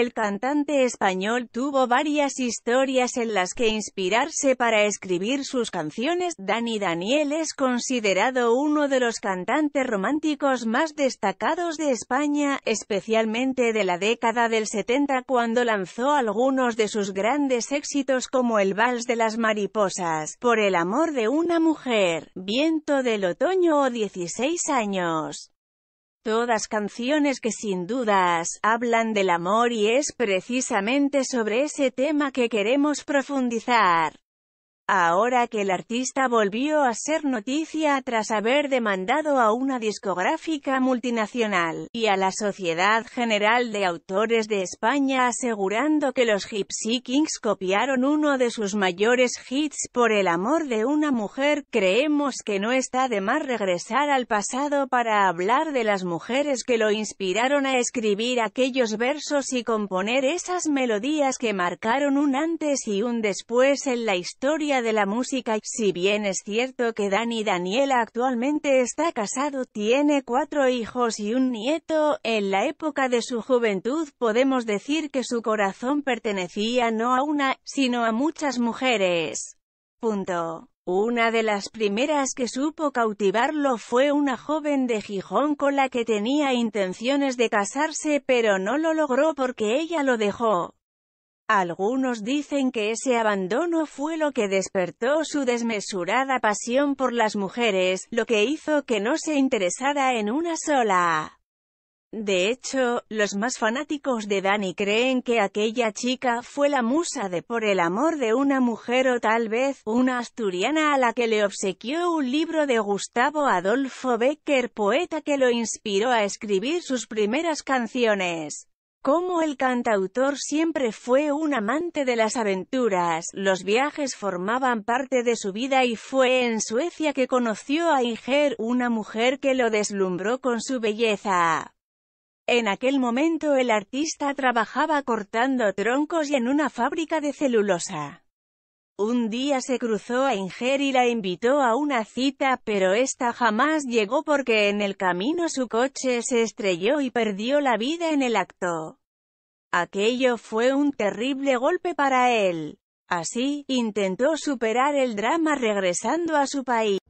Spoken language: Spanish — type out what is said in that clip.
El cantante español tuvo varias historias en las que inspirarse para escribir sus canciones. Dani Daniel es considerado uno de los cantantes románticos más destacados de España, especialmente de la década del 70 cuando lanzó algunos de sus grandes éxitos como el Vals de las Mariposas, Por el amor de una mujer, Viento del otoño o 16 años. Todas canciones que sin dudas, hablan del amor y es precisamente sobre ese tema que queremos profundizar. Ahora que el artista volvió a ser noticia tras haber demandado a una discográfica multinacional, y a la Sociedad General de Autores de España asegurando que los Gypsy Kings copiaron uno de sus mayores hits, Por el amor de una mujer, creemos que no está de más regresar al pasado para hablar de las mujeres que lo inspiraron a escribir aquellos versos y componer esas melodías que marcaron un antes y un después en la historia de la música, si bien es cierto que Dani Daniela actualmente está casado, tiene cuatro hijos y un nieto, en la época de su juventud podemos decir que su corazón pertenecía no a una, sino a muchas mujeres. Punto. Una de las primeras que supo cautivarlo fue una joven de Gijón con la que tenía intenciones de casarse pero no lo logró porque ella lo dejó. Algunos dicen que ese abandono fue lo que despertó su desmesurada pasión por las mujeres, lo que hizo que no se interesara en una sola. De hecho, los más fanáticos de Dani creen que aquella chica fue la musa de Por el amor de una mujer o tal vez, una asturiana a la que le obsequió un libro de Gustavo Adolfo Becker poeta que lo inspiró a escribir sus primeras canciones. Como el cantautor siempre fue un amante de las aventuras, los viajes formaban parte de su vida y fue en Suecia que conoció a Inger, una mujer que lo deslumbró con su belleza. En aquel momento el artista trabajaba cortando troncos y en una fábrica de celulosa. Un día se cruzó a Inger y la invitó a una cita, pero esta jamás llegó porque en el camino su coche se estrelló y perdió la vida en el acto. Aquello fue un terrible golpe para él. Así, intentó superar el drama regresando a su país.